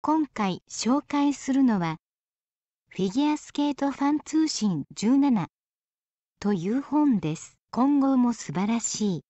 今回紹介するのはフィギュアスケートファン通信17という本です。今後も素晴らしい。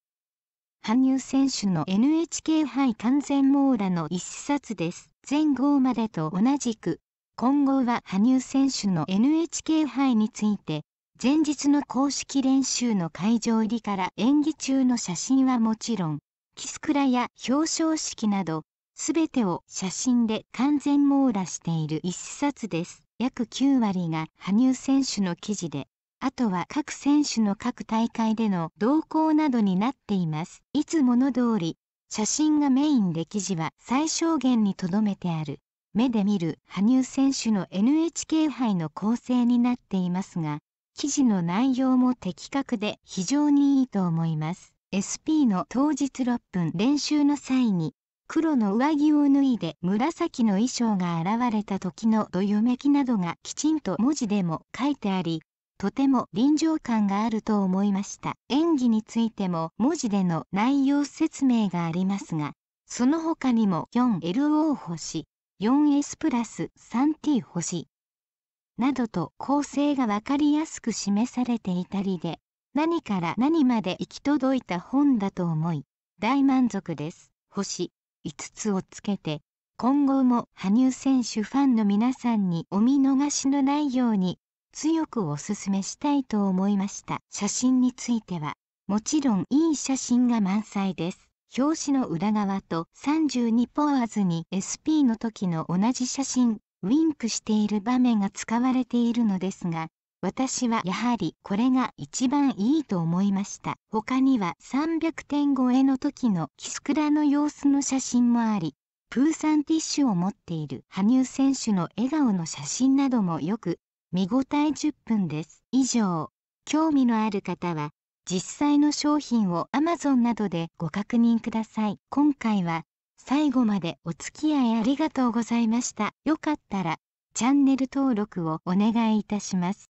羽生選手の NHK 杯完全網羅の一冊です。前後までと同じく、今後は羽生選手の NHK 杯について、前日の公式練習の会場入りから演技中の写真はもちろん、キスクラや表彰式など、すべてを写真で完全網羅している一冊です。約9割が羽生選手の記事で、あとは各選手の各大会での動向などになっています。いつもの通り、写真がメインで記事は最小限にとどめてある。目で見る羽生選手の NHK 杯の構成になっていますが、記事の内容も的確で非常にいいと思います。SP の当日6分練習の際に黒の上着を脱いで紫の衣装が現れた時のどよめきなどがきちんと文字でも書いてあり、とても臨場感があると思いました。演技についても文字での内容説明がありますが、その他にも 4LO 星、4S プラス 3T 星、などと構成がわかりやすく示されていたりで、何から何まで行き届いた本だと思い、大満足です。星5つをつけて今後も羽生選手ファンの皆さんにお見逃しのないように強くお勧めしたいと思いました写真についてはもちろんいい写真が満載です表紙の裏側と32ポーズに SP の時の同じ写真ウィンクしている場面が使われているのですが私はやはりこれが一番いいと思いました他には300点超えの時のキスクラの様子の写真もありプーさんティッシュを持っている羽生選手の笑顔の写真などもよく見応え10分です以上興味のある方は実際の商品を Amazon などでご確認ください今回は最後までお付き合いありがとうございましたよかったらチャンネル登録をお願いいたします